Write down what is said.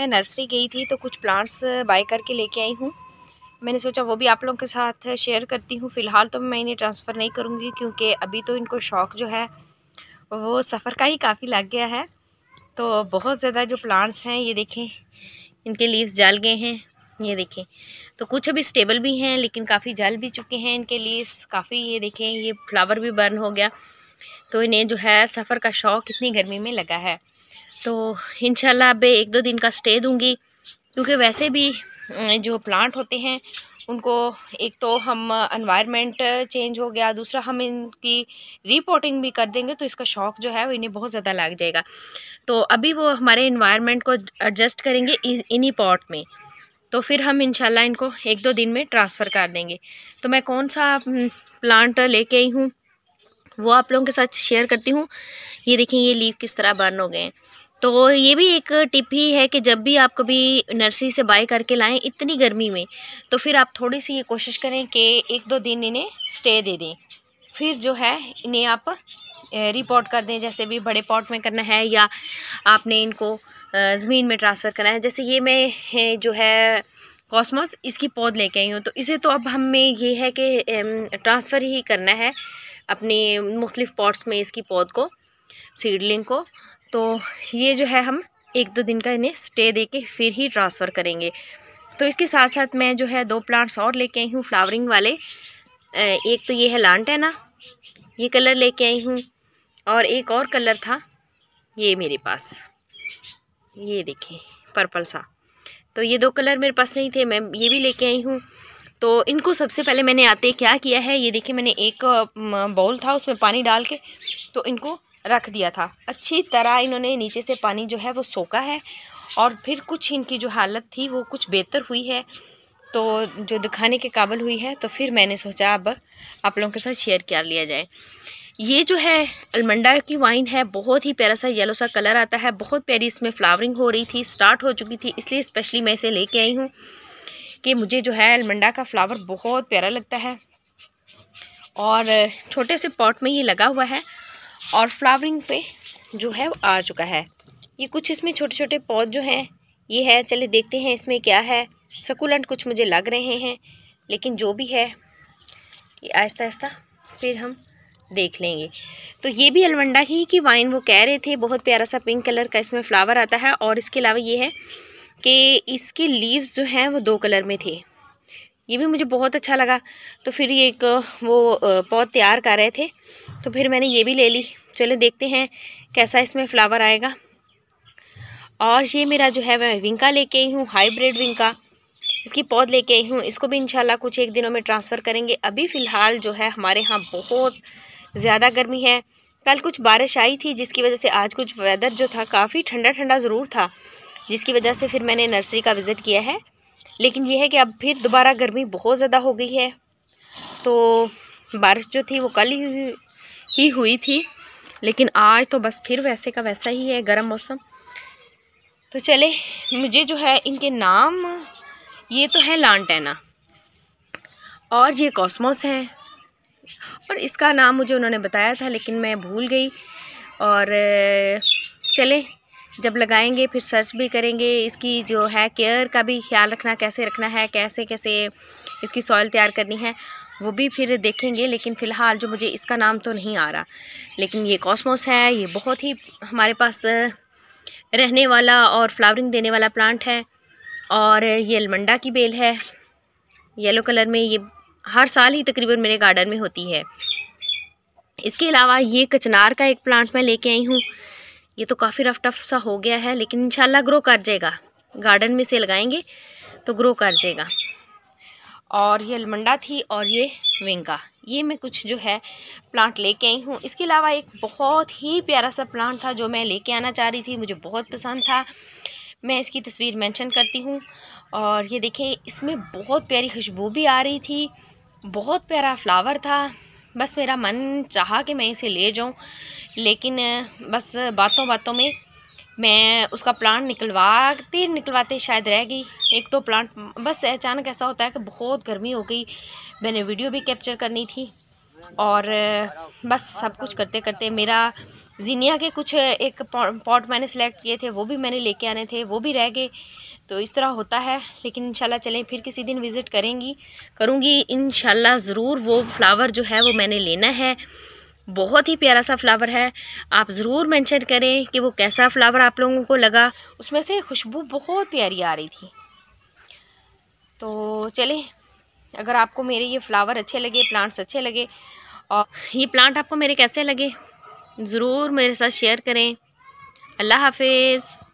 मैं नर्सरी गई थी तो कुछ प्लांट्स बाय करके लेके आई हूँ मैंने सोचा वो भी आप लोगों के साथ शेयर करती हूँ फ़िलहाल तो मैं इन्हें ट्रांसफ़र नहीं करूँगी क्योंकि अभी तो इनको शौक़ जो है वो सफ़र का ही काफ़ी लग गया है तो बहुत ज़्यादा जो प्लांट्स हैं ये देखें इनके लीव्स जल गए हैं ये देखें तो कुछ अभी स्टेबल भी हैं लेकिन काफ़ी जल भी चुके हैं इनके लीव्स काफ़ी ये देखें ये फ्लावर भी बर्न हो गया तो इन्हें जो है सफ़र का शौक़ इतनी गर्मी में लगा है तो इन अब एक दो दिन का स्टे दूंगी क्योंकि वैसे भी जो प्लांट होते हैं उनको एक तो हम इन्वायरमेंट चेंज हो गया दूसरा हम इनकी रिपोर्टिंग भी कर देंगे तो इसका शौक जो है वो इन्हें बहुत ज़्यादा लग जाएगा तो अभी वो हमारे इन्वायरमेंट को एडजस्ट करेंगे इन्हीं पॉट में तो फिर हम इनशाला इनको एक दो दिन में ट्रांसफ़र कर देंगे तो मैं कौन सा प्लांट लेके आई हूँ वो आप लोगों के साथ शेयर करती हूँ ये देखें ये लीव किस तरह बर्न हो गए हैं तो ये भी एक टिप ही है कि जब भी आप कभी नर्सरी से बाय करके लाएं इतनी गर्मी में तो फिर आप थोड़ी सी ये कोशिश करें कि एक दो दिन इन्हें स्टे दे दें फिर जो है इन्हें आप रिपोर्ट कर दें जैसे भी बड़े पॉट में करना है या आपने इनको ज़मीन में ट्रांसफ़र करना है जैसे ये मैं जो है कॉस्मोस इसकी पौध लेके आई हूँ तो इसे तो अब हमें ये है कि ट्रांसफ़र ही करना है अपने मुख्तलिफ़ पॉट्स में इसकी पौध को सीडलिंग को तो ये जो है हम एक दो दिन का इन्हें स्टे दे के फिर ही ट्रांसफ़र करेंगे तो इसके साथ साथ मैं जो है दो प्लांट्स और लेके आई हूँ फ्लावरिंग वाले एक तो ये है लांटेना ये कलर लेके आई हूँ और एक और कलर था ये मेरे पास ये देखिए पर्पल सा तो ये दो कलर मेरे पास नहीं थे मैं ये भी लेके आई हूँ तो इनको सबसे पहले मैंने आते क्या किया है ये देखिए मैंने एक बाउल था उसमें पानी डाल के तो इनको रख दिया था अच्छी तरह इन्होंने नीचे से पानी जो है वो सोखा है और फिर कुछ इनकी जो हालत थी वो कुछ बेहतर हुई है तो जो दिखाने के काबिल हुई है तो फिर मैंने सोचा अब आप लोगों के साथ शेयर कर लिया जाए ये जो है अलमंडा की वाइन है बहुत ही प्यारा सा येलो सा कलर आता है बहुत प्यारी इसमें फ्लावरिंग हो रही थी स्टार्ट हो चुकी थी इसलिए स्पेशली मैं इसे लेके आई हूँ कि मुझे जो है अलमंडा का फ्लावर बहुत प्यारा लगता है और छोटे से पॉट में ये लगा हुआ है और फ्लावरिंग पे जो है आ चुका है ये कुछ इसमें छोटे छोटे पौध जो हैं ये है चलिए देखते हैं इसमें क्या है सकुलेंट कुछ मुझे लग रहे हैं लेकिन जो भी है ये आहिस्ता आहिस्ता फिर हम देख लेंगे तो ये भी अलवंडा ही की वाइन वो कह रहे थे बहुत प्यारा सा पिंक कलर का इसमें फ्लावर आता है और इसके अलावा ये है कि इसके लीव्स जो हैं वो दो कलर में थे ये भी मुझे बहुत अच्छा लगा तो फिर ये एक वो पौध तैयार कर रहे थे तो फिर मैंने ये भी ले ली चलो देखते हैं कैसा इसमें फ़्लावर आएगा और ये मेरा जो है मैं विंका लेके आई हूँ हाईब्रिड विंका इसकी पौध लेके आई हूँ इसको भी इंशाल्लाह कुछ एक दिनों में ट्रांसफ़र करेंगे अभी फ़िलहाल जो है हमारे यहाँ बहुत ज़्यादा गर्मी है कल कुछ बारिश आई थी जिसकी वजह से आज कुछ वेदर जो था काफ़ी ठंडा ठंडा ज़रूर था जिसकी वजह से फिर मैंने नर्सरी का विज़िट किया है लेकिन यह है कि अब फिर दोबारा गर्मी बहुत ज़्यादा हो गई है तो बारिश जो थी वो कल ही ही हुई थी लेकिन आज तो बस फिर वैसे का वैसा ही है गर्म मौसम तो चले मुझे जो है इनके नाम ये तो है लानटैना और ये कॉस्मोस है और इसका नाम मुझे उन्होंने बताया था लेकिन मैं भूल गई और चले जब लगाएंगे फिर सर्च भी करेंगे इसकी जो है केयर का भी ख्याल रखना कैसे रखना है कैसे कैसे इसकी सॉइल तैयार करनी है वो भी फिर देखेंगे लेकिन फ़िलहाल जो मुझे इसका नाम तो नहीं आ रहा लेकिन ये कॉस्मोस है ये बहुत ही हमारे पास रहने वाला और फ्लावरिंग देने वाला प्लांट है और ये अलमंडा की बेल है येलो कलर में ये हर साल ही तकरीबन मेरे गार्डन में होती है इसके अलावा ये कचनार का एक प्लांट मैं लेके आई हूँ ये तो काफ़ी रफ टफ सा हो गया है लेकिन इंशाल्लाह ग्रो कर जाएगा गार्डन में से लगाएंगे तो ग्रो कर जाएगा और ये अलमंडा थी और ये वेंगा ये मैं कुछ जो है प्लांट लेके आई हूँ इसके अलावा एक बहुत ही प्यारा सा प्लांट था जो मैं लेके आना चाह रही थी मुझे बहुत पसंद था मैं इसकी तस्वीर मेंशन करती हूँ और ये देखें इसमें बहुत प्यारी खुशबू भी आ रही थी बहुत प्यारा फ्लावर था बस मेरा मन चाहा कि मैं इसे ले जाऊँ लेकिन बस बातों बातों में मैं उसका प्लांट निकलवाते निकलवाते शायद रह गई एक तो प्लांट बस अचानक ऐसा होता है कि बहुत गर्मी हो गई मैंने वीडियो भी कैप्चर करनी थी और बस सब कुछ करते करते मेरा जीनिया के कुछ एक पॉट मैंने सेलेक्ट किए थे वो भी मैंने लेके आने थे वो भी रह गए तो इस तरह होता है लेकिन इंशाल्लाह चलें फिर किसी दिन विज़िट करेंगी करूँगी इंशाल्लाह ज़रूर वो फ्लावर जो है वो मैंने लेना है बहुत ही प्यारा सा फ्लावर है आप ज़रूर मेंशन करें कि वो कैसा फ्लावर आप लोगों को लगा उसमें से खुशबू बहुत प्यारी आ रही थी तो चले अगर आपको मेरे ये फ़्लावर अच्छे लगे प्लांट्स अच्छे लगे और ये प्लांट आपको मेरे कैसे लगे ज़रूर मेरे साथ शेयर करें अल्लाह हाफिज़